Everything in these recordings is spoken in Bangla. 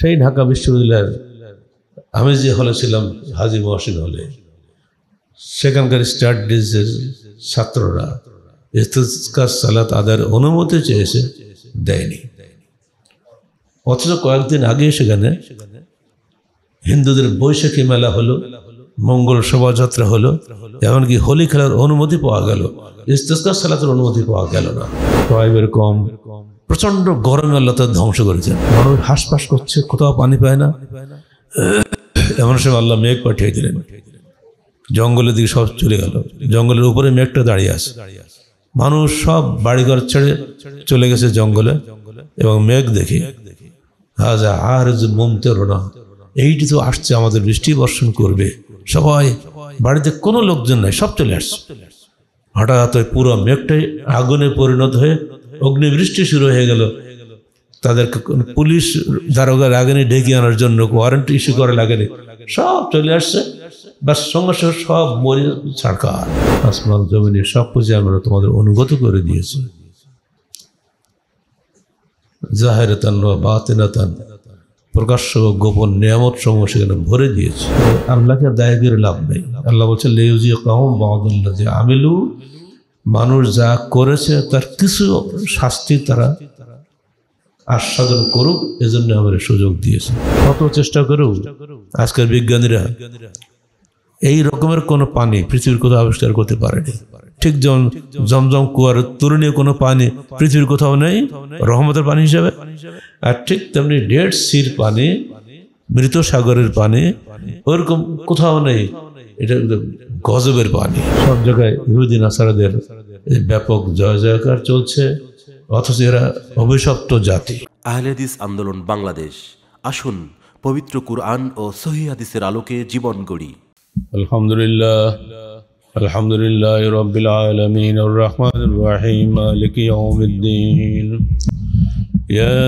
সেই ঢাকা বিশ্ববিদ্যালয়ের আমি যে হলে ছিলাম হাজি মহসিন হলে সেখানকার স্টাডিজের ছাত্ররা ইস্তার সালাত আদার অনুমতি চেয়েছে দেয়নি অথচ কয়েকদিন আগে সেখানে হিন্দুদের বৈশাখী মেলা হলো মঙ্গল শোভাযাত্রা হলো এমনকি হোলি খেলার অনুমতি পাওয়া গেল ইস্তার সালাতের অনুমতি পাওয়া গেল না কয়েক কম প্রচন্ড গরমে আল্লাহ তাদের ধ্বংস করেছেন মানুষ হাঁসফাঁস করছে কোথাও পানি পায় না এমন সময় আল্লাহ মেঘ পাঠিয়ে দিলেন জঙ্গলের দিকে সব চলে গেল জঙ্গলের উপরে মেঘটা দাঁড়িয়ে আছে মানুষ সব বাড়িঘর ছেড়ে চলে গেছে জঙ্গলে এবং মেঘ দেখে আর এইটি তো আসছে আমাদের বৃষ্টি বর্ষণ করবে সবাই বাড়িতে কোনো লোকজন নাই সব চলে আসছে হঠাৎ পুরো মেঘটাই আগুনে পরিণত হয়ে অগ্নিবৃষ্টি শুরু হয়ে গেল তাদের পুলিশ দারোগা লাগেনি ডেকে আনার জন্য ওয়ারেন্ট ইস্যু করা লাগেনি সব চলে আসছে সব সরকার আসমান জমিনে সব কিছু আমরা তোমাদের অনুগত করে দিয়েছি বা প্রকাশ্য গোপন নিয়ামত সমূহ সেখানে ভরে দিয়েছে আল্লাহকে দায়গের লাভ নেই আল্লাহ বলছে লেউজি কাহম বাউদুল্লাহ যে আমিলু মানুষ যা করেছে তার কিছু শাস্তি তারা আস্বাদন করুক এজন্য আমাদের সুযোগ দিয়েছে কত চেষ্টা করুক আজকের বিজ্ঞানীরা এই রকমের কোনো পানি পৃথিবীর কোথাও আবিষ্কার করতে পারেনি ঠিক যেমন জমজম কুয়ার তুলনীয় কোনো পানি পৃথিবীর কোথাও নেই রহমতের পানি হিসাবে আর ঠিক তেমনি ডেড সির পানি মৃত সাগরের পানি ওরকম কোথাও নেই এটা গজবের পানি সব জায়গায় ইহুদি নাসারাদের ব্যাপক জয় জয়কার চলছে অথচ এরা অভিশপ্ত জাতি আহলেদিস আন্দোলন বাংলাদেশ আসুন পবিত্র কুরআন ও সহিদের আলোকে জীবন গড়ি আলহামদুলিল্লাহ আলহামদুলিল্লাহ রবিল আলমিন রহমান রাহিম আলিকিউমিদ্দিন يا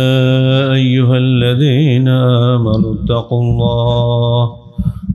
ইয়া الذين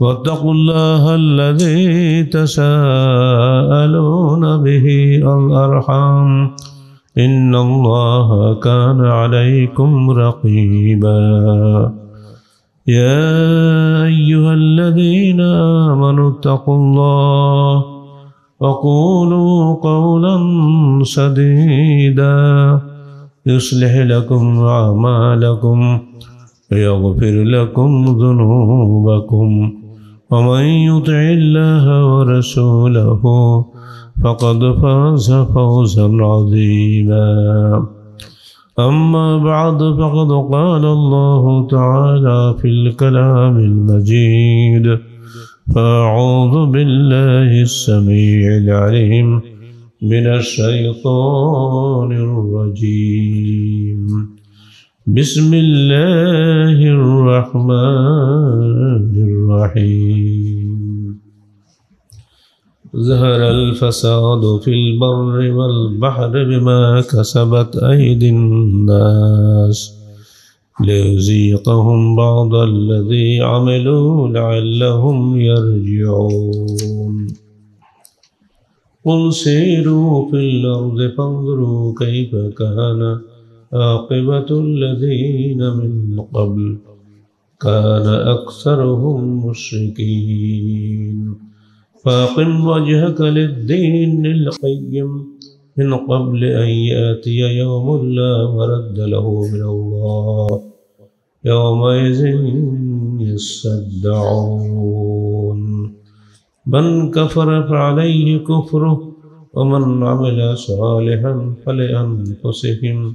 واتقوا الله الذي تساءلون به الأرحام إن الله كان عليكم رقيبا يا أيها الذين آمنوا اتقوا الله وقولوا قولا سديدا يصلح لكم أعمالكم ويغفر لكم ذنوبكم ومن يطع الله ورسوله فقد فاز فوزا عظيما أما بعد فقد قال الله تعالى في الكلام المجيد فأعوذ بالله السميع العليم من الشيطان الرجيم بسم الله الرحمن الرحيم ظهر الفساد في البر والبحر بما كسبت أيدي الناس ليذيقهم بعض الذي عملوا لعلهم يرجعون قل سيروا في الأرض فانظروا كيف كان عاقبة الذين من قبل كان أكثرهم مشركين فاقم وجهك للدين القيم من قبل أن يأتي يوم لا مرد له من الله يومئذ يصدعون من كفر فعليه كفره ومن عمل صالحا فلأنفسهم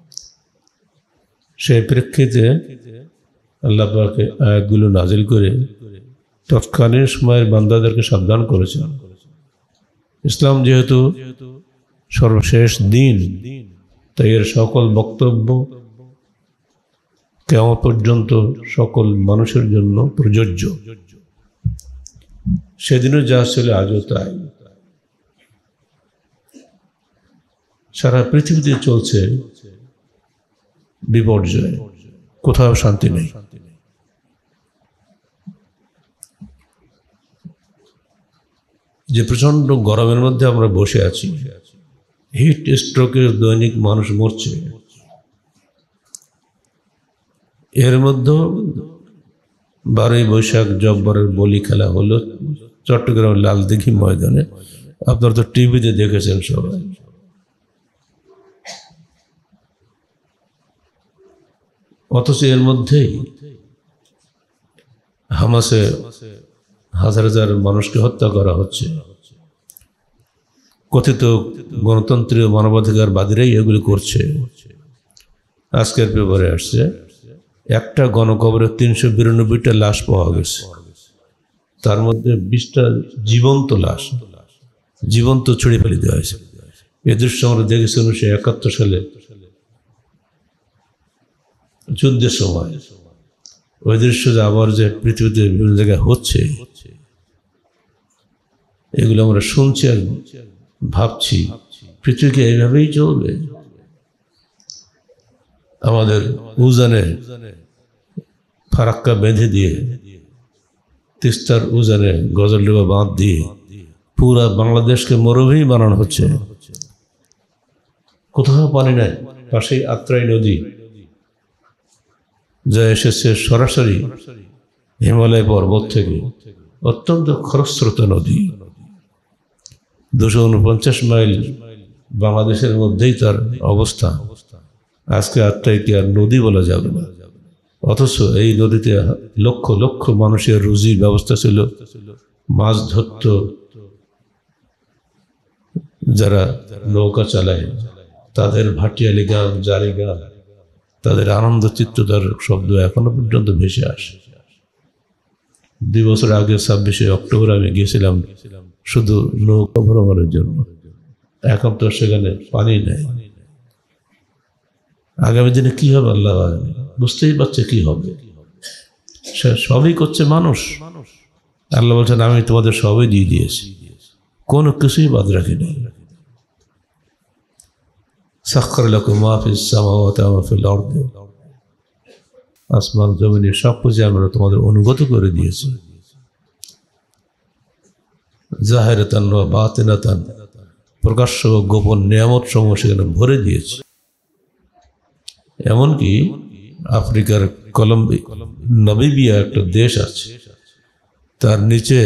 সেই প্রেক্ষিতে আল্লাহকে আয়াতগুলো নাজিল করে তৎকালীন সময়ের বান্দাদেরকে সাবধান করেছেন ইসলাম যেহেতু সর্বশেষ দিন তাই এর সকল বক্তব্য কেমন পর্যন্ত সকল মানুষের জন্য প্রযোজ্য সেদিনও যা ছিল আজও তাই সারা পৃথিবীতে চলছে বিপর্যয় কোথাও শান্তি নেই যে প্রচণ্ড গরমের মধ্যে আমরা বসে আছি হিট স্ট্রোকের দৈনিক মানুষ মরছে এর মধ্যে বারোই বৈশাখ জব্বরের বলি খেলা হলো চট্টগ্রামের লালদিঘি ময়দানে আপনারা তো টিভিতে দেখেছেন সবাই অথচ এর মধ্যেই হামাসে হাজার হাজার মানুষকে হত্যা করা হচ্ছে কথিত গণতন্ত্রীয় মানবাধিকার বাদীরাই এগুলি করছে আজকের পেপারে আসছে একটা গণকবরে তিনশো বিরানব্বইটা লাশ পাওয়া গেছে তার মধ্যে বিশটা জীবন্ত লাশ জীবন্ত ছড়িয়ে ফেলে দেওয়া হয়েছে এ দৃশ্য আমরা দেখেছি উনিশশো একাত্তর সালে যুদ্ধের সময় ওই দৃশ্য যে আবার যে পৃথিবীতে বিভিন্ন জায়গায় হচ্ছে এগুলো আমরা শুনছি আর ভাবছি পৃথিবীকে এইভাবেই চলবে আমাদের উজানে ফারাক্কা বেঁধে দিয়ে তিস্তার উজানে গজল ডোবা বাঁধ দিয়ে পুরা বাংলাদেশকে মরুভূমি বানানো হচ্ছে কোথাও পানি নাই পাশেই আত্রাই নদী যা এসেছে সরাসরি হিমালয় পর্বত থেকে অত্যন্ত খরস্রোত নদী দুশো উনপঞ্চাশ মাইল বাংলাদেশের মধ্যেই তার অবস্থা আজকে কি আর নদী বলা যাবে না অথচ এই নদীতে লক্ষ লক্ষ মানুষের রুজির ব্যবস্থা ছিল মাছ ধরত যারা নৌকা চালায় তাদের ভাটিয়ালি গান জারি গান তাদের আনন্দ চিত্তদার শব্দ এখনো পর্যন্ত ভেসে আসে দুই বছর আগে ছাব্বিশে অক্টোবর আমি গিয়েছিলাম শুধু নৌকা ভ্রমণের জন্য এখন তো সেখানে পানি নেই আগামী দিনে কি হবে আল্লাহ বুঝতেই পারছে কি হবে সে সবই করছে মানুষ আল্লাহ বলছেন আমি তোমাদের সবই দিয়ে দিয়েছি কোনো কিছুই বাদ রাখি নেই সাক্ষর লক্ষ্য মাহফিজ সামাওয়াতিল আসমান জমিনে সব কিছু আমরা তোমাদের অনুগত করে দিয়েছি জাহেরাতান বা প্রকাশ্য গোপন নিয়ামত সমূহ সেখানে ভরে দিয়েছে এমনকি আফ্রিকার কলম্বি নবিবিয়া একটা দেশ আছে তার নিচে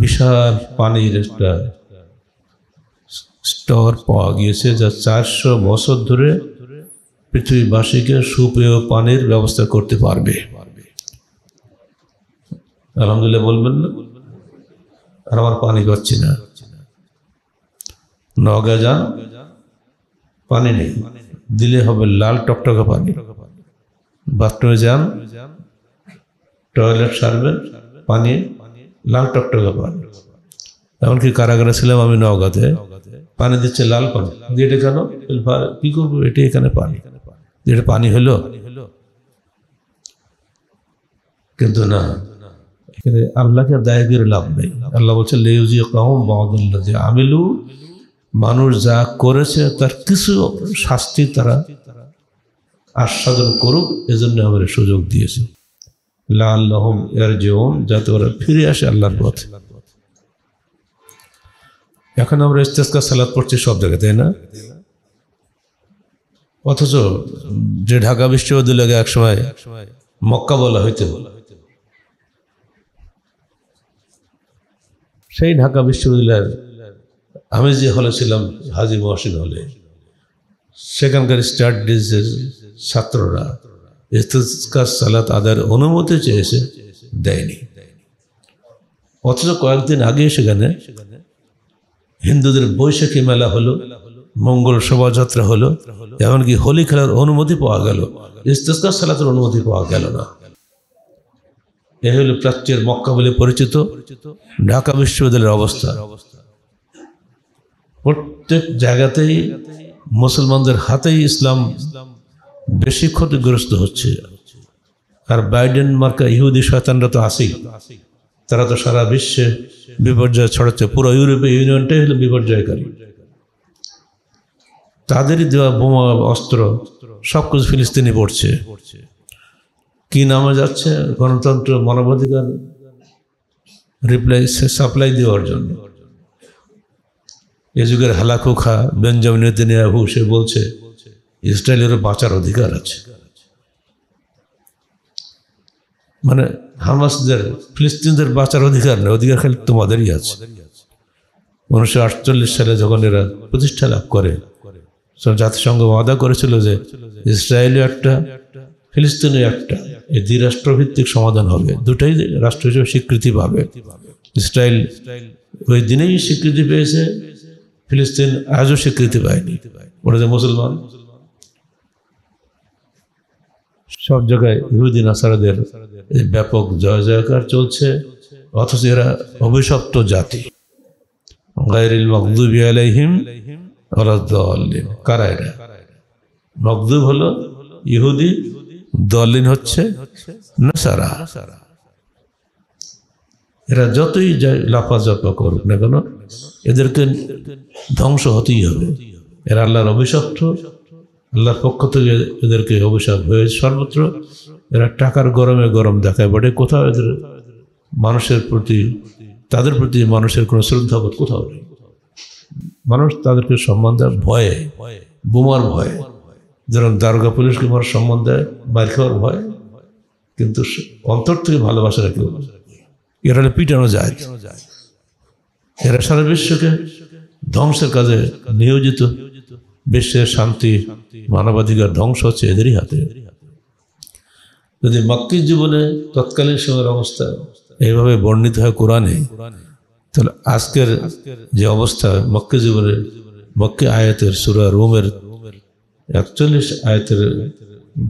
বিশাল পানির একটা স্তর পাওয়া গিয়েছে যা চারশো বছর ধরে পৃথিবীবাসীকে সুপেয় পানির ব্যবস্থা করতে পারবে আলহামদুলিল্লাহ বলবেন না আর আমার পানি পাচ্ছি না নগা যান পানি নেই দিলে হবে লাল টকটকে পানি বাথরুমে যান টয়লেট সারবেন পানি লাল টকটকে পানি এমনকি কারাগারে ছিলাম আমি নওগাঁতে পানি দিচ্ছে লাল পানি এটা কেন কি করবো এটি এখানে পানি এটা পানি হলো কিন্তু না এখানে আল্লাহকে দায়গের লাভ নেই আল্লাহ বলছে লেউজি যে আমিলু মানুষ যা করেছে তার কিছু শাস্তি তারা আস্বাদন করুক এজন্য আমরা সুযোগ দিয়েছে লাল এর জীবন যাতে ওরা ফিরে আসে আল্লাহর পথে এখন আমরা ইস্তেস্কার সালাদ পড়ছি সব জায়গায় তাই না অথচ যে ঢাকা বিশ্ববিদ্যালয়ে একসময় মক্কা বলা হইতে সেই ঢাকা বিশ্ববিদ্যালয়ের আমি যে হলে ছিলাম হাজি মহসিন হলে সেখানকার স্টাডিজের ছাত্ররা ইস্তেস্কার সালাত আদায়ের অনুমতি চেয়েছে দেয়নি অথচ কয়েকদিন আগে সেখানে হিন্দুদের বৈশাখী মেলা হলো মঙ্গল শোভাযাত্রা হলো এমনকি হোলি খেলার অনুমতি পাওয়া গেল ইস্তেস্কার সালাতের অনুমতি পাওয়া গেল না এ হলো প্রাচ্যের মক্কা বলে পরিচিত ঢাকা বিশ্ববিদ্যালয়ের অবস্থা প্রত্যেক জায়গাতেই মুসলমানদের হাতেই ইসলাম বেশি ক্ষতিগ্রস্ত হচ্ছে আর বাইডেন মার্কা ইহুদি শয়তানরা তো আসেই তারা তো সারা বিশ্বে বিপর্যয় ছড়াচ্ছে পুরো ইউরোপীয় ইউনিয়নটাই হলো বিপর্যয়কারী তাদেরই দেওয়া বোমা অস্ত্র সব কিছু ফিলিস্তিনি পড়ছে কি নামে যাচ্ছে গণতন্ত্র মানবাধিকার রিপ্লাই সাপ্লাই দেওয়ার জন্য এ যুগের হালাকুখা বেঞ্জামিন নেতিনিয়াহু সে বলছে ইসরায়েলেরও বাঁচার অধিকার আছে মানে হামাসদের ফিলিস্তিনদের বাঁচার অধিকার নেই অধিকার খালি তোমাদেরই আছে উনিশশো আটচল্লিশ সালে যখন এরা প্রতিষ্ঠা লাভ করে জাতিসংঘ ওয়াদা করেছিল যে ইসরায়েলও একটা ফিলিস্তিনও একটা এই দ্বিরাষ্ট্রভিত্তিক সমাধান হবে দুটাই রাষ্ট্র হিসেবে স্বীকৃতি পাবে ইসরায়েল ওই দিনেই স্বীকৃতি পেয়েছে ফিলিস্তিন আজও স্বীকৃতি পায়নি ওরা যে মুসলমান সব জায়গায় ইহুদি নাসারাদের ব্যাপক জয় জয়কার চলছে অথচ এরা অভিশপ্ত জাতি মকদুবি আলাইহিম কারা এরা মকদুব হলো ইহুদি দলিন হচ্ছে নাসারা এরা যতই লাফাজাফা করুক না কেন এদেরকে ধ্বংস হতেই হবে এরা আল্লাহর অভিশপ্ত আল্লাহর পক্ষ থেকে এদেরকে অভিশাপ হয়েছে সর্বত্র এরা টাকার গরমে গরম দেখায় বটে কোথাও এদের মানুষের প্রতি তাদের প্রতি মানুষের কোনো শ্রদ্ধাবোধ কোথাও নেই মানুষ তাদেরকে সম্মান দেয় ভয়ে বোমার ভয়ে যেরকম দারোগা পুলিশকে মানুষ সম্মান দেয় বাইর খাওয়ার ভয় কিন্তু অন্তর থেকে ভালোবাসা রাখে এরা পিটানো যায় এরা সারা বিশ্বকে ধ্বংসের কাজে নিয়োজিত বিশ্বের শান্তি মানবাধিকার ধ্বংস হচ্ছে এদেরই হাতে যদি মাক্কির জীবনে তৎকালীন সময়ের অবস্থা এইভাবে বর্ণিত হয় কোরআনে তাহলে আজকের যে অবস্থা মক্কি জীবনে মক্কি আয়াতের সুরা রোমের একচল্লিশ আয়াতের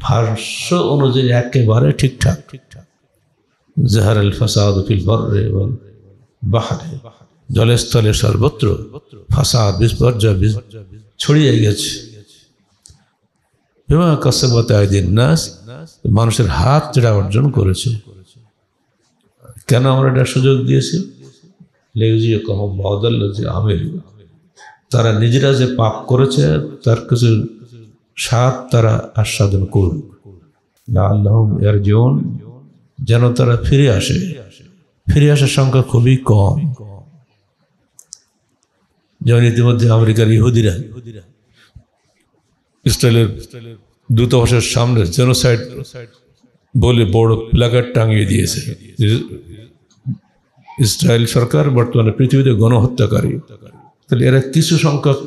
ভাষ্য অনুযায়ী একেবারে ঠিকঠাক ঠিকঠাক জাহার আল ফাসাদ ফিল বর্রে এবং বাহারে জলে স্থলে সর্বত্র ফাসাদ বিপর্যয় ছড়িয়ে গেছে নাস মানুষের হাত যেটা অর্জন করেছে কেন আমরা এটা সুযোগ দিয়েছি যে তারা নিজেরা যে পাপ করেছে তার কিছু স্বাদ তারা আস্বাদন করুক আল্লাহ এর জীবন যেন তারা ফিরে আসে ফিরে আসার সংখ্যা খুবই কম যেমন ইতিমধ্যে আমেরিকার ইহুদিরা ইসরায়েলের দূতাবাসের সামনে জেনোসাইড বলে বড় প্লাকার টাঙিয়ে দিয়েছে ইসরায়েল সরকার বর্তমানে পৃথিবীতে গণহত্যাকারী তাহলে এরা কিছু সংখ্যক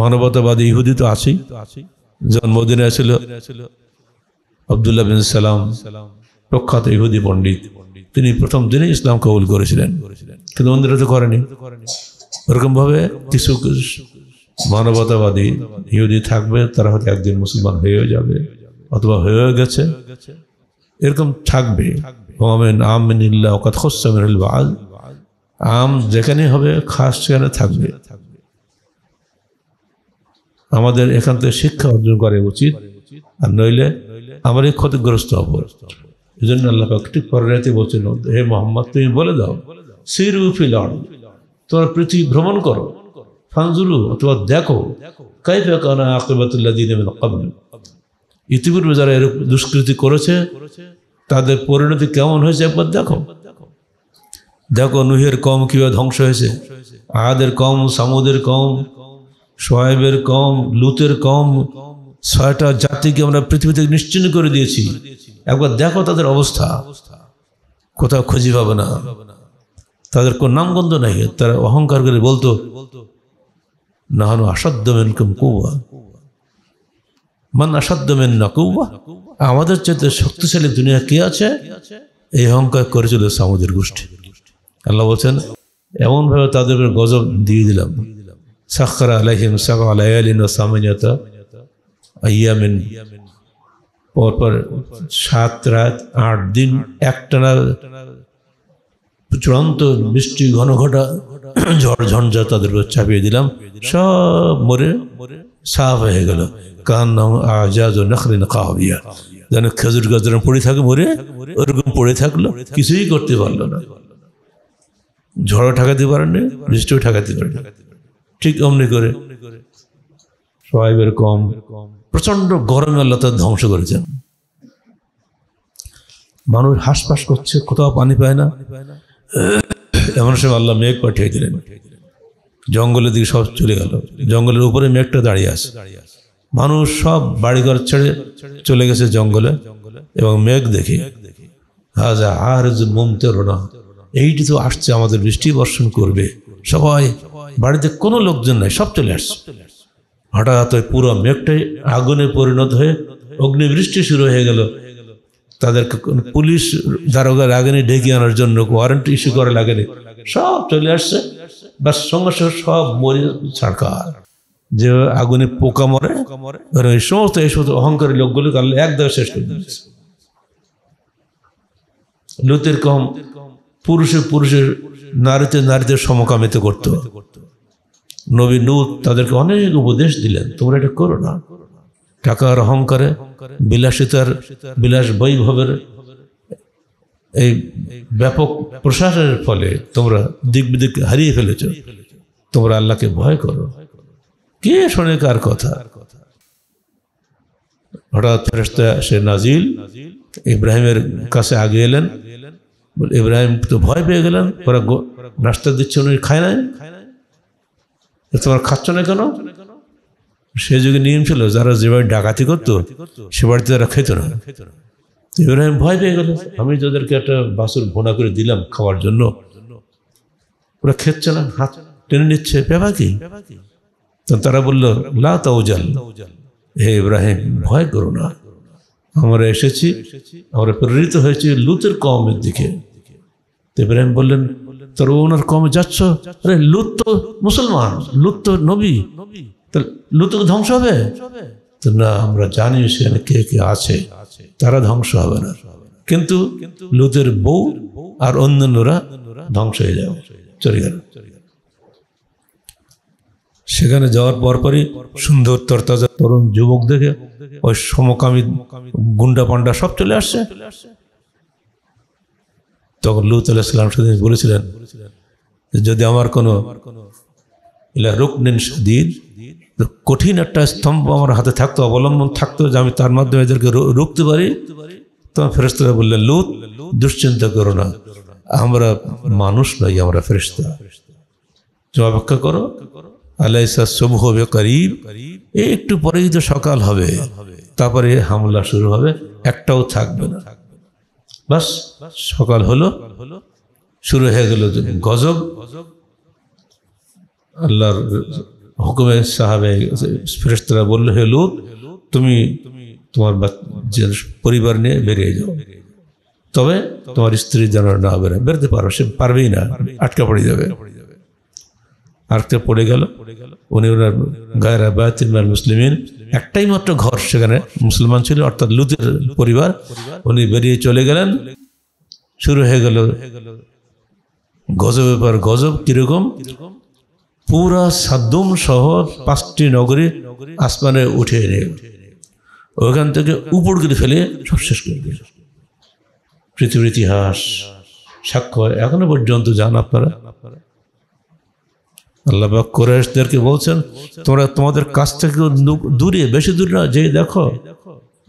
মানবতাবাদী ইহুদি তো আছেই জন্মদিনে ছিল আবদুল্লাহ বিন সালাম প্রখ্যাত ইহুদি পণ্ডিত তিনি প্রথম দিনে ইসলাম কবুল করেছিলেন কিন্তু অন্যরা তো করেনি ওরকম ভাবে কিছু মানবতাবাদী ইহুদি থাকবে তারা হয়তো একদিন মুসলমান হয়েও যাবে অথবা হয়ে গেছে এরকম থাকবে আম যেখানে হবে খাস সেখানে থাকবে আমাদের এখান থেকে শিক্ষা অর্জন করা উচিত আর নইলে আমারই ক্ষতিগ্রস্ত হব এই জন্য আল্লাহ ঠিক পরে বলছেন হে মোহাম্মদ তুমি বলে দাও সিরুফিল আর্ড তোমরা পৃথিবী ভ্রমণ করো ফানজুরু অথবা দেখো ইতিপূর্বে যারা এরকম দুষ্কৃতি করেছে তাদের পরিণতি কেমন হয়েছে একবার দেখো দেখো নুহের কম কিভাবে ধ্বংস হয়েছে আদের কম সামুদের কম সোহেবের কম লুতের কম ছয়টা জাতিকে আমরা পৃথিবী থেকে নিশ্চিন্ন করে দিয়েছি একবার দেখো তাদের অবস্থা কোথাও খুঁজি পাবে না তাদের কোন নামগন্ধ নাই তারা অহংকার করে বলতো বলতো না আমাদের চাইতে শক্তিশালী দুনিয়া কি আছে এই অহংকার করেছিল সামুদের গোষ্ঠী আল্লাহ বলছেন ভাবে তাদের গজব দিয়ে দিলাম সাক্ষর আলাহিম সাক আলাহিন সামিনতা আইয়ামিন পরপর সাত রাত আট দিন একটানা চূড়ান্ত বৃষ্টি ঘন ঘটা ঝড় ঝঞ্ঝা তাদের চাপিয়ে দিলাম সব মরে সাফ হয়ে গেল কান নাম আজাজ ও নখরিন কাহিয়া যেন খেজুর গাছ যেন পড়ে থাকে মরে ওরকম পড়ে থাকলো কিছুই করতে পারলো না ঝড়ও ঠেকাতে পারেনি বৃষ্টিও ঠেকাতে পারেনি ঠিক অমনি করে সোয়াইবের কম প্রচন্ড গরমে আল্লাহ তার ধ্বংস করেছেন মানুষ হাঁসফাঁস করছে কোথাও পানি পায় না এমন সময় আল্লাহ মেঘ পাঠিয়ে দিলেন জঙ্গলের দিকে সব চলে গেল জঙ্গলের উপরে মেঘটা দাঁড়িয়ে আছে মানুষ সব বাড়িঘর ছেড়ে চলে গেছে জঙ্গলে এবং মেঘ দেখে আর এইটি তো আসছে আমাদের বৃষ্টি বর্ষণ করবে সবাই বাড়িতে কোনো লোকজন নাই সব চলে আসছে হঠাৎ পুরো মেঘটাই আগুনে পরিণত হয়ে অগ্নিবৃষ্টি শুরু হয়ে গেল তাদেরকে পুলিশ দারোগা লাগেনি ডেকে আনার জন্য ওয়ারেন্ট ইস্যু করা লাগেনি সব চলে আসছে বা সঙ্গে সঙ্গে সব মরে সরকার যে আগুনে পোকা মরে এই সমস্ত এই সমস্ত অহংকারী লোকগুলি আল্লাহ একদম শেষ করে দিয়েছে লুতের কম পুরুষে পুরুষের নারীতে নারীদের সমকামিত করত নবী নূত তাদেরকে অনেক উপদেশ দিলেন তোমরা এটা করো না টাকার অহংকারে বিলাসিতার বিলাস বৈভবের এই ব্যাপক প্রশাসনের ফলে তোমরা দিক বিদিক হারিয়ে ফেলেছ তোমরা আল্লাহকে ভয় করো কে শোনে কার কথা হঠাৎ ফেরস্তা সে নাজিল ইব্রাহিমের কাছে আগে এলেন ইব্রাহিম তো ভয় পেয়ে গেলেন ওরা নাস্তা দিচ্ছে উনি খায় নাই তোমার খাচ্ছ না কেন সে যুগে নিয়ম ছিল যারা যে বাড়ি ডাকাতি করতো সে বাড়িতে তারা খেত না ইব্রাহিম ভয় পেয়ে গেল আমি যাদেরকে একটা বাসুর ভোনা করে দিলাম খাওয়ার জন্য ওরা খেচ্ছে না হাত টেনে নিচ্ছে ব্যাপার কি তো তারা বলল লা তাউজাল হে ইব্রাহিম ভয় করো না আমরা এসেছি আমরা প্রেরিত হয়েছি লুতের কমের দিকে ইব্রাহিম বললেন তোর ওনার কমে যাচ্ছ আরে লুত তো মুসলমান লুত তো নবী লুতু ধ্বংস হবে তো না আমরা জানি সেখানে কে কে আছে তারা ধ্বংস হবে না কিন্তু লুতের বউ আর অন্যান্যরা ধ্বংস হয়ে যাবে চলে গেল সেখানে যাওয়ার পরই সুন্দর তরতাজা তরুণ যুবক দেখে ওই সমকামী গুন্ডা পান্ডা সব চলে আসছে তখন লুত আলাহিসাম সেদিন বলেছিলেন যদি আমার কোনো রুকনিন সদিন তো কঠিন একটা স্তম্ভ আমার হাতে থাকতো অবলম্বন থাকতো যে আমি তার মাধ্যমে এদেরকে রুখতে পারি তোমার ফেরস্তরা বললে লুত দুশ্চিন্তা করো না আমরা মানুষ নই আমরা ফেরিস্তা তুমি অপেক্ষা করো আল্লাহ শুভ হবে করিব এই একটু পরেই তো সকাল হবে তারপরে হামলা শুরু হবে একটাও থাকবে না বাস সকাল হলো শুরু হয়ে গেল গজব আল্লাহর হুকুমে সাহাবে ফেরেস্তরা বললো হে লুত তুমি তোমার পরিবার নিয়ে বেরিয়ে যাও তবে তোমার স্ত্রী যেন না বেরোয় বেরোতে পারবে সে পারবেই না আটকা পড়ে যাবে আটকে পড়ে গেল উনি ওনার গায়রা বায়াতিমার মুসলিমিন একটাই মাত্র ঘর সেখানে মুসলমান ছিল অর্থাৎ লুতের পরিবার উনি বেরিয়ে চলে গেলেন শুরু হয়ে গেল গজবের পর গজব কীরকম পুরা সাদ্দুম শহর পাঁচটি নগরী আসমানে উঠে এনে ওখান থেকে উপর গিয়ে ফেলে সব শেষ করে দিল পৃথিবীর ইতিহাস সাক্ষ্য এখনো পর্যন্ত যান আপনারা আল্লাহ কোরআশদেরকে বলছেন তোমরা তোমাদের কাছ থেকে দূরে বেশি দূর না যে দেখো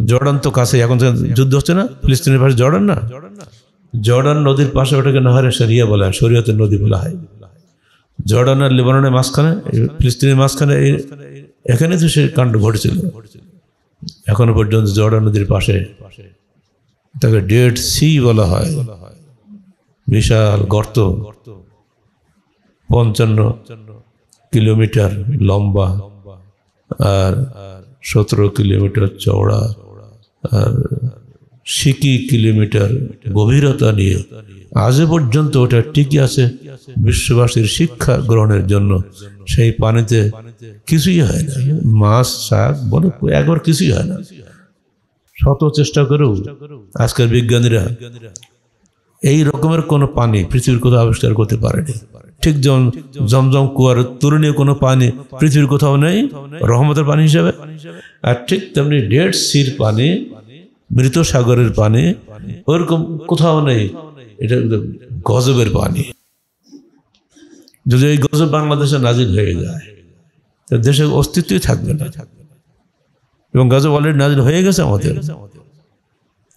জর্ডান তো কাছে এখন যুদ্ধ হচ্ছে না ফিলিস্তিনের পাশে জর্ডান না জর্ডান নদীর পাশে ওটাকে নাহারে সরিয়া বলা হয় সরিয়াতে নদী বলা হয় জর্ডান আর লেবাননের মাঝখানে ফিলিস্তিনের মাঝখানে এখানে তো সে কাণ্ড ঘটেছিল এখনো পর্যন্ত জর্ডান নদীর পাশে তাকে ডেড সি বলা হয় বিশাল গর্ত পঞ্চান্ন কিলোমিটার লম্বা আর সতেরো কিলোমিটার চওড়া আর সিকি কিলোমিটার গভীরতা নিয়ে আজও পর্যন্ত ওটা টিকে আছে বিশ্ববাসীর শিক্ষা গ্রহণের জন্য সেই পানিতে কিছুই হয় না মাছ শাক বলে একবার কিছুই হয় না শত চেষ্টা করেও আজকের বিজ্ঞানীরা এই রকমের কোনো পানি পৃথিবীর কোথাও আবিষ্কার করতে পারেনি ঠিক যেমন জমজম কুয়ার তুলনীয় কোনো পানি পৃথিবীর কোথাও নেই রহমতের পানি হিসাবে আর ঠিক তেমনি ডেড সির পানি মৃত সাগরের পানি ওরকম কোথাও নেই এটা গজবের পানি যদি এই গজব বাংলাদেশে নাজিল হয়ে যায় দেশের অস্তিত্বই থাকবে না এবং গজব অলরেডি নাজিল হয়ে গেছে আমাদের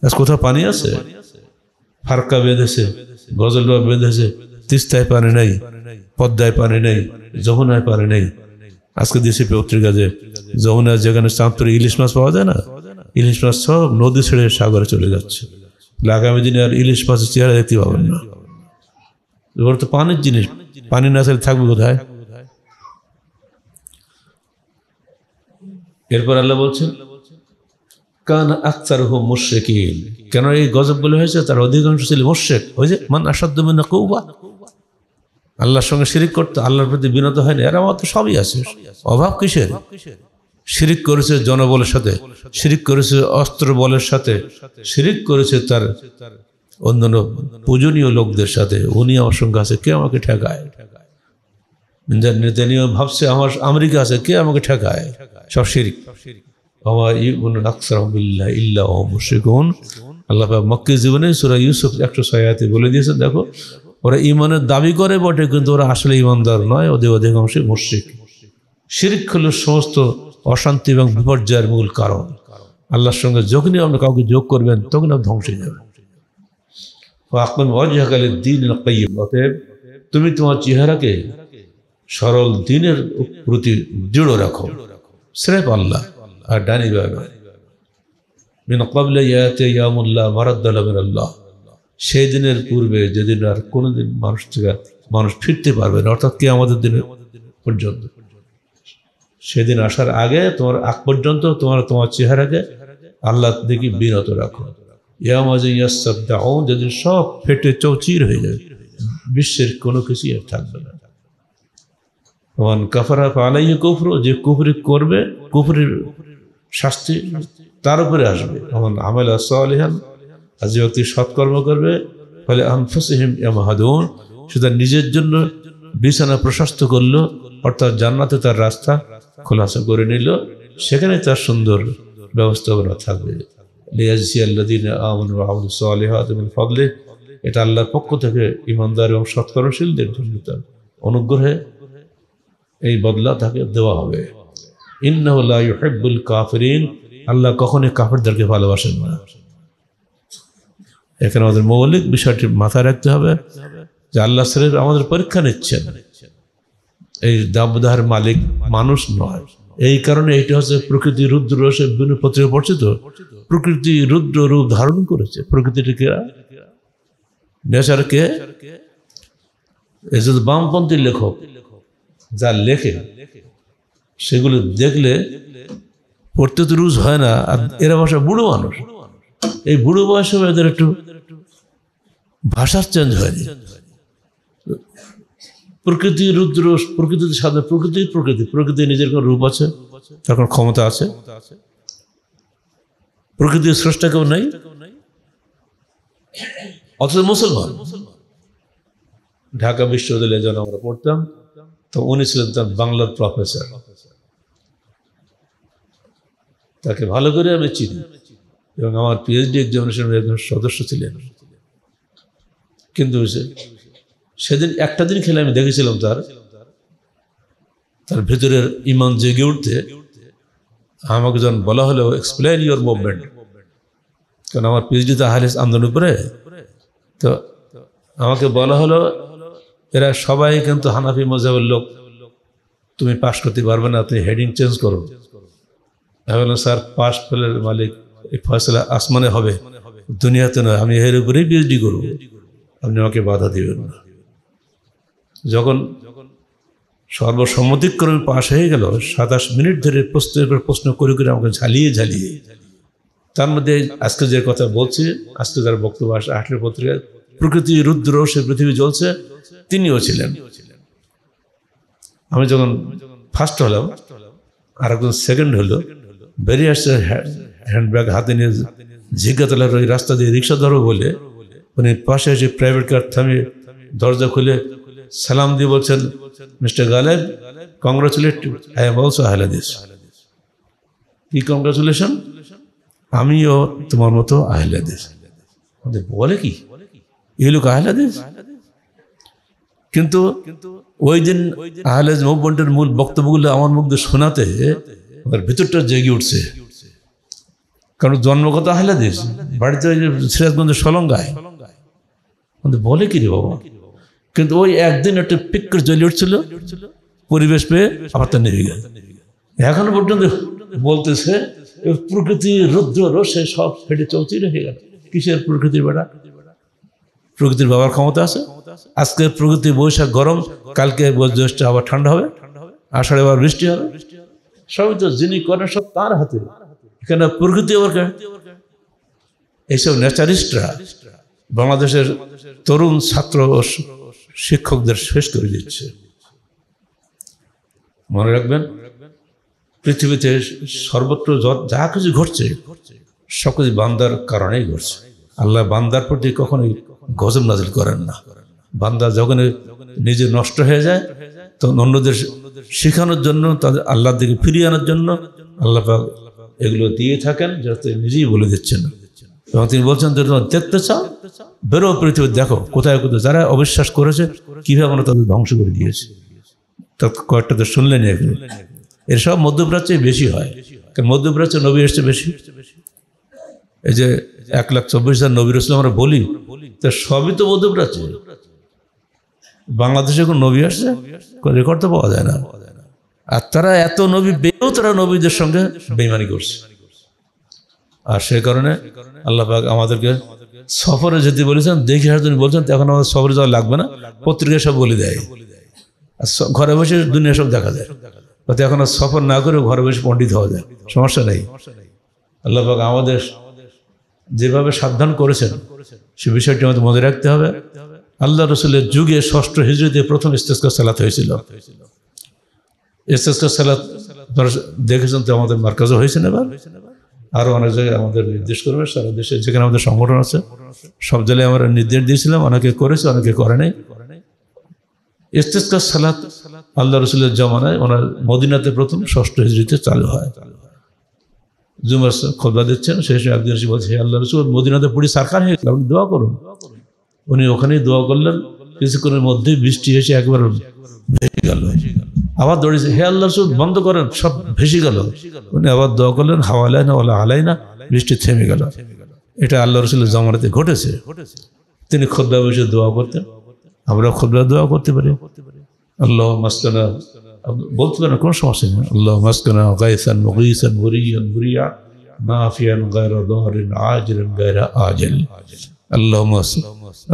আজ কোথাও পানি আছে ফারকা বেঁধেছে গজল বা বেঁধেছে তিস্তায় পানি নেই পদ্মায় পানি নেই যমুনায় পানি নেই আজকে দেশে যে যমুনায় যেখানে চাঁদপুরে ইলিশ মাছ পাওয়া যায় না ইলিশ মাছ সব নদী ছেড়ে সাগরে চলে যাচ্ছে আগামী দিনে আর ইলিশ মাছের চেহারা দেখতে পাবেন না এবার তো পানির জিনিস পানি না চাইলে থাকবে কোথায় এরপর আল্লাহ বলছেন কান আক্তার হো মুর্শেকিন কেন এই গজব বলে হয়েছে তার অধিকাংশ ছিল মোর্শেক ওই যে মান আসাদ্য না কৌবা আল্লাহর সঙ্গে শিরিক করতে আল্লাহর প্রতি বিনত হয়নি এরা আমার তো সবই আছে অভাব কিসের শিরিক করেছে জনবলের সাথে শিরিক করেছে অস্ত্র বলের সাথে শিরিক করেছে তার অন্যান্য পূজনীয় লোকদের সাথে উনি আমার সঙ্গে আছে কে আমাকে ঠেকায় ঠেকায় নেতানিও ভাবছে আমার আমেরিকা আছে কে আমাকে ঠেকায় সব শিরিক বাবা ইবুন আকসারহমিল্লা ইল্লা ও মুশিকুন আল্লাহ মক্কি জীবনে সুরা ইউসুফ একশো ছয়াতে বলে দিয়েছে দেখো ওরা ইমানের দাবি করে বটে কিন্তু ওরা আসলে ইমানদার নয় ওদের অধিকাংশই মুশিক শিরিক হলো সমস্ত অশান্তি এবং বিপর্যয়ের মূল কারণ আল্লাহর সঙ্গে যখনই আপনি কাউকে যোগ করবেন তখন আপনি ধ্বংস হয়ে যাবেন দিন তুমি তোমার চেহারাকে সরল দিনের প্রতি দৃঢ় রাখো স্রেফ আল্লাহ আর ডানি বিন ইয়াতে ইয়ামুল্লাহ সেই দিনের পূর্বে যেদিন আর কোনোদিন মানুষ থেকে মানুষ ফিরতে পারবে না অর্থাৎ কে আমাদের দিনে পর্যন্ত সেদিন আসার আগে তোমার আগ পর্যন্ত তোমার তোমার চেহারাকে আল্লাহ দেখি বিরত রাখো ইয়ামাজাইয়াসাবদাউন যেদিন সব ফেটে চৌচির হয়ে যাবে বিশ্বের কোনো কিছুই আর থাকবে না ওয়ান কাফারা ফালাইয়া কুফরু যে কুফরি করবে কুফরির শাস্তি তার উপরে আসবে তখন আমেল আসালিহান আর যে ব্যক্তি সৎকর্ম করবে ফলে আমফসিহিম আনফুসিহিম ইয়ামাহাদুন সেটা নিজের জন্য বিছানা প্রশস্ত করলো অর্থাৎ জান্নাতে তার রাস্তা খোলাসা করে নিল সেখানে তার সুন্দর ব্যবস্থাপনা থাকবে লিয়াজি আল্লাদিন আমন এটা আল্লাহর পক্ষ থেকে ইমানদার এবং সৎকর্মশীলদের জন্য তার অনুগ্রহে এই বদলা তাকে দেওয়া হবে ইন্নাউল্লাহ হেব্বুল কাফরিন আল্লাহ কখনই কাফেরদেরকে ভালোবাসেন না এখানে আমাদের মৌলিক বিষয়টি মাথায় রাখতে হবে যে আল্লাহ শরীর আমাদের পরীক্ষা নিচ্ছেন এই দাবদাহের মালিক মানুষ নয় এই কারণে এটা হচ্ছে প্রকৃতি রুদ্র সে বিভিন্ন পত্রে পরিচিত প্রকৃতি রুদ্র রূপ ধারণ করেছে প্রকৃতিটিকে নেশারকে এজন্য বামপন্থী লেখক যা লেখে সেগুলো দেখলে পড়তে তো রুজ হয় না আর এরা ভাষা বুড়ো মানুষ এই বুড়ো বয়সে এদের একটু ভাষার চেঞ্জ হয়নি প্রকৃতি রুদ্র প্রকৃতির সাথে প্রকৃতি প্রকৃতি প্রকৃতি নিজের কোনো রূপ আছে তার কোনো ক্ষমতা আছে প্রকৃতির স্রষ্টা কেউ নেই অথচ মুসলমান ঢাকা বিশ্ববিদ্যালয়ে যখন আমরা পড়তাম তো উনি ছিলেন তার বাংলার প্রফেসর তাকে ভালো করে আমি চিনি এবং আমার পিএইচডি এক্সামিনেশন একজন সদস্য ছিলেন কিন্তু সেদিন একটা দিন খেলে আমি দেখেছিলাম তার তার ভেতরের ইমান জেগে উঠতে আমাকে যখন বলা হলো এক্সপ্লেন ইউর মুভমেন্ট কারণ আমার পিএইচডি তো হারিস আন্দোলন উপরে তো আমাকে বলা হলো এরা সবাই কিন্তু হানাফি মজাবের লোক তুমি পাশ করতে পারবে না তুমি হেডিং চেঞ্জ করো আমি স্যার পাশ পেলে মালিক এই ফয়সলা আসমানে হবে দুনিয়াতে নয় আমি এর উপরেই পিএইচডি করবো আপনি আমাকে বাধা দেবেন না যখন সর্বসম্মতিক্রমে পাশ হয়ে গেল সাতাশ মিনিট ধরে প্রশ্নের প্রশ্ন করে করে আমাকে ঝালিয়ে ঝালিয়ে তার মধ্যে আজকে যে কথা বলছি আজকে যার বক্তব্য আসে আঠেরো পত্রিকায় প্রকৃতি রুদ্র সে পৃথিবী জ্বলছে তিনিও ছিলেন আমি যখন ফার্স্ট হলাম আর একজন সেকেন্ড হলো বেরিয়ে আসছে হ্যান্ডব্যাগ হাতে নিয়ে জিজ্ঞাতলার ওই রাস্তা দিয়ে রিক্সা ধরো বলে উনি পাশে এসে প্রাইভেট কার থামিয়ে দরজা খুলে সালাম দিয়ে বলছেন mister Galib congratulate I am also আহলাদিস কি কংগ্রাচুলেশন আমিও তোমার মতো আহলাদিস বলে কি এই লোক আহলাদিস কিন্তু ওই দিন আহলেজ মুভমেন্টের মূল বক্তব্যগুলো আমার মধ্যে শোনাতে ওদের ভিতরটা জেগে উঠছে কারণ জন্মগত আহলাদিস বাড়িতে সিরাজগঞ্জের সলঙ্গায় বলে কি রে বাবা কিন্তু ওই একদিন একটা পিক্কর জ্বলে উঠছিল পরিবেশ পেয়ে আবার তো নেমে গেল এখনো পর্যন্ত বলতেছে প্রকৃতি রুদ্র রসে সব ফেটে চলতেই রেখে গেল কিসের প্রকৃতির বেড়া প্রকৃতির বাবার ক্ষমতা আছে আজকে প্রকৃতি বৈশাখ গরম কালকে জ্যৈষ্ঠ আবার ঠান্ডা হবে আষাঢ় আবার বৃষ্টি হবে সবই তো যিনি করেন সব তার হাতে এখানে প্রকৃতি আবার এইসব ন্যাচারিস্টরা বাংলাদেশের তরুণ ছাত্র শিক্ষকদের শেষ করে দিচ্ছে মনে রাখবেন পৃথিবীতে সর্বত্র যা কিছু ঘটছে সব কিছু বান্দার কারণেই ঘটছে আল্লাহ বান্দার প্রতি কখনোই গজব নাজিল করেন না বান্দা যখন নিজে নষ্ট হয়ে যায় তখন অন্যদের শেখানোর জন্য তাদের আল্লাহর দিকে ফিরিয়ে আনার জন্য আল্লাহ এগুলো দিয়ে থাকেন যাতে নিজেই বলে দিচ্ছেন এবং তিনি বলছেন যদি তোমরা দেখতে চাও বেরো পৃথিবী দেখো কোথায় কোথায় যারা অবিশ্বাস করেছে কীভাবে আমরা তাদের ধ্বংস করে দিয়েছে তা কয়েকটা তো শুনলেন এগুলো এর সব মধ্যপ্রাচ্যে বেশি হয় কারণ মধ্যপ্রাচ্যে নবী এসছে বেশি এই যে এক লাখ চব্বিশ হাজার নবীর আসলে আমরা বলি তা সবই তো মধ্যপ্রাচ্যে বাংলাদেশে কোনো নবী আসছে কোনো রেকর্ড তো পাওয়া যায় না আর তারা এত নবী বেয়েও তারা নবীদের সঙ্গে বেইমানি করছে আর সে কারণে আল্লাহ আমাদেরকে সফরে যেতে বলেছেন দেখি হাজার তুমি বলছেন এখন আমাদের সফরে যাওয়া লাগবে না পত্রিকায় সব বলে দেয় আর ঘরে বসে দুনিয়া সব দেখা যায় অর্থাৎ এখন আর সফর না করে ঘরে বসে পণ্ডিত হওয়া যায় সমস্যা নেই আল্লাহ আমাদের যেভাবে সাবধান করেছেন সে বিষয়টি আমাদের মনে রাখতে হবে আল্লাহ রসুলের যুগে ষষ্ঠ হিজড়িতে প্রথম ইস্তেস্কার সালাত হয়েছিল ইস্তেস্কার সালাত দেখেছেন তো আমাদের মার্কাজও হয়েছে এবার আরও অনেক জায়গায় আমাদের নির্দেশ করবে সারা দেশে যেখানে আমাদের সংগঠন আছে সব জেলায় আমরা নির্দেশ দিয়েছিলাম অনেকে করেছে অনেকে করে নাই ইস্তেস্কার সালাত আল্লাহ রসুলের জমানায় ওনার মদিনাতে প্রথম ষষ্ঠ হিজড়িতে চালু হয় জুমার খোদা দিচ্ছেন সেই সময় একদিন এসে বলছে আল্লাহ রসুল মদিনাতে পুরী সারকার হয়ে আপনি দোয়া করুন উনি ওখানেই দোয়া করলেন কিছুক্ষণের মধ্যেই বৃষ্টি এসে একবার ভেসে গেল আবার দৌড়েছে হে আল্লাহ রসুল বন্ধ করেন সব ভেসে গেল উনি আবার দোয়া করলেন হাওয়ালায় না ওলা হালাই না বৃষ্টি থেমে গেল এটা আল্লাহ রসুলের জমানাতে ঘটেছে তিনি খোদ্া বসে দোয়া করতেন আমরা খোদ্া দোয়া করতে পারি আল্লাহ মাস্তানা বলতে পারেন কোনো সমস্যা নেই আল্লাহ মাস্তানা গাইসান মুগিসান মুরিয়ান মুরিয়া মাফিয়ান গায়রা দহরিন আজরেন গায়রা আজল اللهم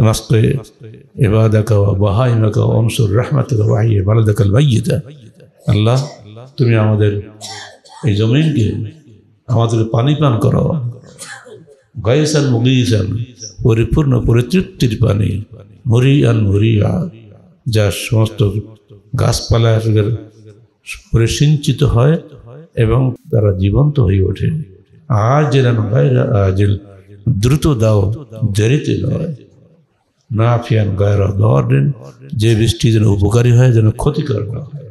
نسقي عبادك وبهائمك وانصر رحمتك وحي بلدك الميت আল্লাহ তুমি আমাদের এই জমিনকে আমাদের পানি পান করো গায়েসান মুগিসান পরিপূর্ণ পরিতৃপ্তির পানি মরি আন মরিয়া যা সমস্ত গাছপালা পরিসিঞ্চিত হয় এবং তারা জীবন্ত হয়ে ওঠে আর যেন গায়ের আজিল দ্রুত দাও দেরিতে না ফিয়ান গায়ের দেওয়ার দিন যে বৃষ্টি যেন উপকারী হয় যেন ক্ষতিকর না হয়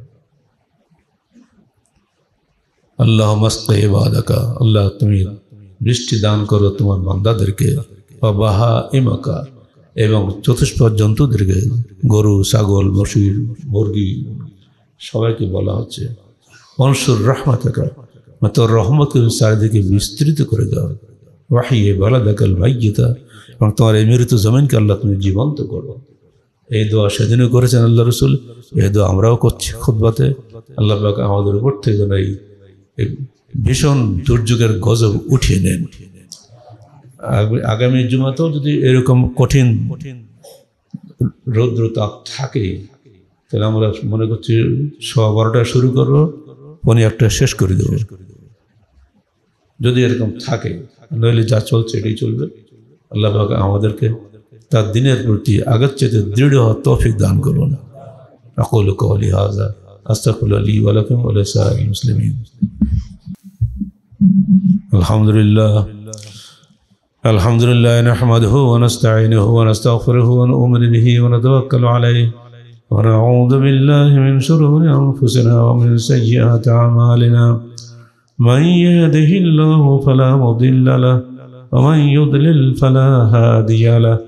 আল্লাহ মস্তে বাদাকা আল্লাহ তুমি বৃষ্টি দান করো তোমার বান্দাদেরকে বা বাহা ইমাকা এবং চতুষ্পদ জন্তুদেরকে গরু ছাগল মসুর মুরগি সবাইকে বলা হচ্ছে অনসুর রহমাতাকা তোর রহমতকে চারিদিকে বিস্তৃত করে দেওয়া ওয়াহিয়ে বালাদাকাল ভাগ্যতা এবং তোমার এই মৃত জমিনকে আল্লাহ তুমি জীবন্ত করো এই দোয়া সেদিনও করেছেন আল্লাহ রসুল এই দোয়া আমরাও করছি বাতে আল্লাহ পাক আমাদের উপর থেকে যেন এই ভীষণ দুর্যোগের গজব উঠিয়ে নেন আগামী জুমাতেও যদি এরকম কঠিন রৌদ্র তাপ থাকে তাহলে আমরা মনে করছি সোয়া বারোটা শুরু করবো পনেরো একটা শেষ করে দেবো جو دیر کم تھا کے نویلی جا چول چیڑی چول بے اللہ باکہ آمو در کے تا دینے پرٹی اگت چیت دیڑی ہو توفیق دان کرونا اقول کولی حاضر استقل علی و لکم علی سائی مسلمین الحمدللہ الحمدللہ نحمده و نستعینه و نستغفره و نؤمن به و نتوکل علیه ونعوذ بالله من شرور أنفسنا ومن سيئات أعمالنا من يهده الله فلا مضل له ومن يضلل فلا هادي له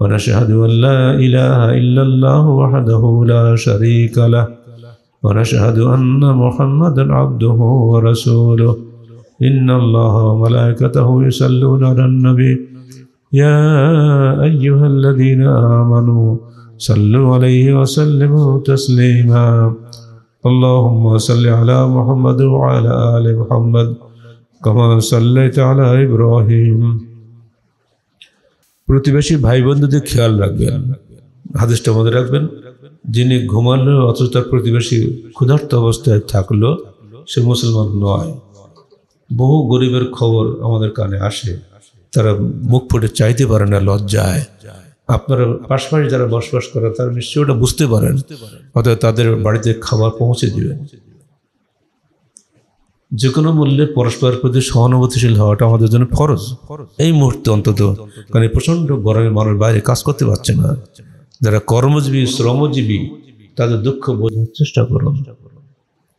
ونشهد أن لا إله إلا الله وحده لا شريك له ونشهد أن محمدا عبده ورسوله إن الله وملائكته يصلون على النبي يا أيها الذين آمنوا صلوا عليه وسلموا تسليماً اللهم صل على محمد وعلى آل محمد كما صليت على إبراهيم প্রতিবেশী ভাই বন্ধুদের খেয়াল রাখবেন হাদিসটা মনে রাখবেন যিনি ঘুমালো অথচ তার প্রতিবেশী ক্ষুধার্ত অবস্থায় থাকলো সে মুসলমান নয় বহু গরিবের খবর আমাদের কানে আসে তারা মুখ ফুটে চাইতে পারে না লজ্জায় আপনারা পাশাপাশি যারা বসবাস করে তারা নিশ্চয়ই ওটা বুঝতে পারেন অর্থাৎ তাদের বাড়িতে খাবার পৌঁছে দিবেন যে কোনো মূল্যে পরস্পরের প্রতি সহানুভূতিশীল হওয়াটা আমাদের জন্য ফরজ এই মুহূর্তে অন্তত কারণ প্রচণ্ড গরমে মানুষ বাইরে কাজ করতে পারছে না যারা কর্মজীবী শ্রমজীবী তাদের দুঃখ বোঝার চেষ্টা করুন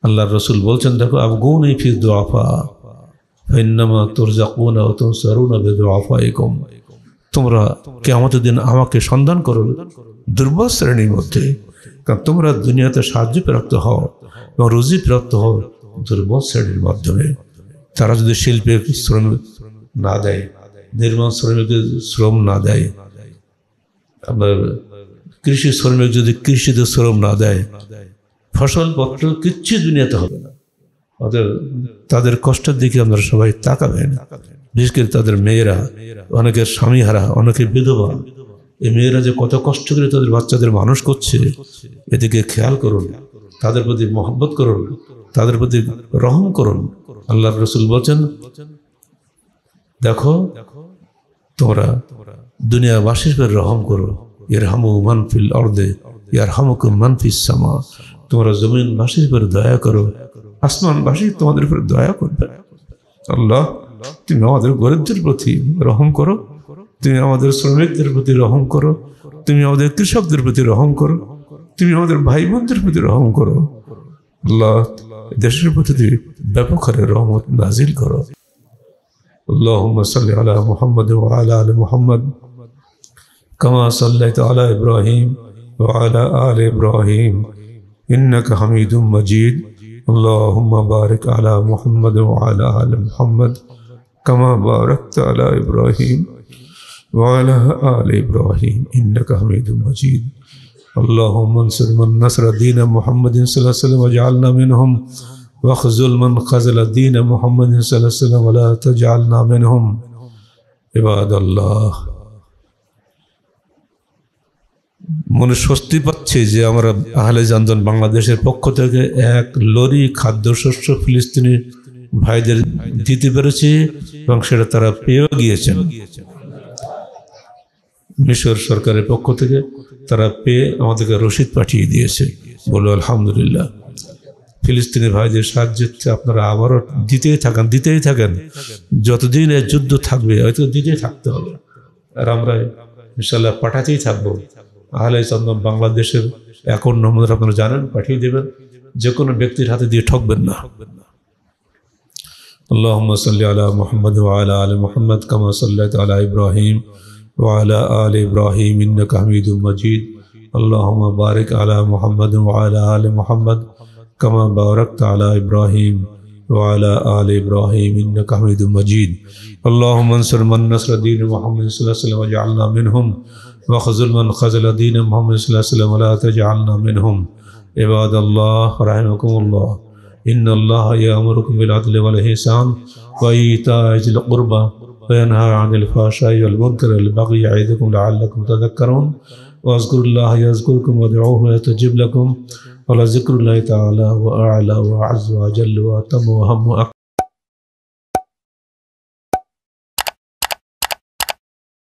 আল্লাহ রসুল বলছেন দেখো আবগুন এই ফির দোয়াফা ফেন্নামা তোর জাকুন তোর সরুন আফা এই কম তোমরা কে আমাদের দিন আমাকে সন্ধান করো দুর্বল শ্রেণীর মধ্যে কারণ তোমরা দুনিয়াতে সাহায্য প্রাপ্ত হও এবং রুজি প্রাপ্ত হও দুর্বল শ্রেণীর মাধ্যমে তারা যদি শিল্পের শ্রম না দেয় নির্মাণ শ্রমিকদের শ্রম না দেয় আপনার কৃষি শ্রমিক যদি কৃষিতে শ্রম না দেয় ফসলপত্র কিচ্ছু দুনিয়াতে হবে না অতএব তাদের কষ্টের দিকে আমরা সবাই তাকাবেন বিশেষ তাদের মেয়েরা অনেকে স্বামী হারা অনেকে বিধবা এই মেয়েরা যে কত কষ্ট করে তাদের বাচ্চাদের মানুষ করছে এদিকে খেয়াল করুন তাদের প্রতি মহব্বত করুন তাদের প্রতি রহম করুন আল্লাহ রসুল বলছেন দেখো তোমরা দুনিয়াবাসীর পর রহম করো এর হামু মানফিল অর্ধে ইয়ার হামুক মানফিস সামা তোমরা জমিনবাসীর পর দয়া করো আসমান বাসী তোমাদের উপরে দয়া করবে আল্লাহ তুমি আমাদের গরিবদের প্রতি রহম করো তুমি আমাদের শ্রমিকদের প্রতি রহম করো তুমি আমাদের কৃষকদের প্রতি রহম করো তুমি আমাদের ভাই বোনদের প্রতি রহম করো দেশের প্রতি তুমি ব্যাপক হারে রহমত নাজিল করো اللهم صل كما باركت على إبراهيم وعلى آل إبراهيم إنك حميد مجيد اللهم انصر من نصر دين محمد صلى الله عليه وسلم واجعلنا منهم واخذل من خذل دين محمد صلى الله عليه وسلم ولا تجعلنا منهم عباد الله মনে স্বস্তি পাচ্ছি যে আমরা আহলে জানজন বাংলাদেশের পক্ষ থেকে এক লরি খাদ্যশস্য ফিলিস্তিনি ভাইদের দিতে পেরেছি এবং সেটা তারা পেয়েও গিয়েছেন মিশর সরকারের পক্ষ থেকে তারা পেয়ে আমাদেরকে রশিদ পাঠিয়ে দিয়েছে বলল আলহামদুলিল্লাহ ফিলিস্তিনি ভাইদের সাহায্যে আপনারা আবারও দিতেই থাকেন দিতেই থাকেন যতদিন এ যুদ্ধ থাকবে হয়তো দিতেই থাকতে হবে আর আমরা ইনশাল্লাহ পাঠাতেই থাকবো আহলে চন্দন বাংলাদেশের অ্যাকাউন্ট নম্বর আপনারা জানেন পাঠিয়ে দেবেন যে কোনো ব্যক্তির হাতে দিয়ে ঠকবেন না صلی علی محمد وعلا آل محمد کما صلی علی ابراہیم انکا حمید مجید اللّہ بارق علی محمد آل محمد کما بارکت علی ابراہیم وعلا آل ابراہیم الند انصر اللہ نصر دین محمد صلی اللہ وسلم وجعلنا منہم وخزل من خزل دین محمد صلی اللہ وسلم تجعلنا منہم عباد اللہ رحمکم اللہ إن الله يأمركم بالعدل والإحسان وإيتاء ذي القربى وينهى عن الفحشاء والمنكر والبغي يعظكم لعلكم تذكرون واذكروا الله يذكركم وادعوه يستجب لكم ولذكر الله تعالى وأعلى وأعز وأجل وأتم وأهم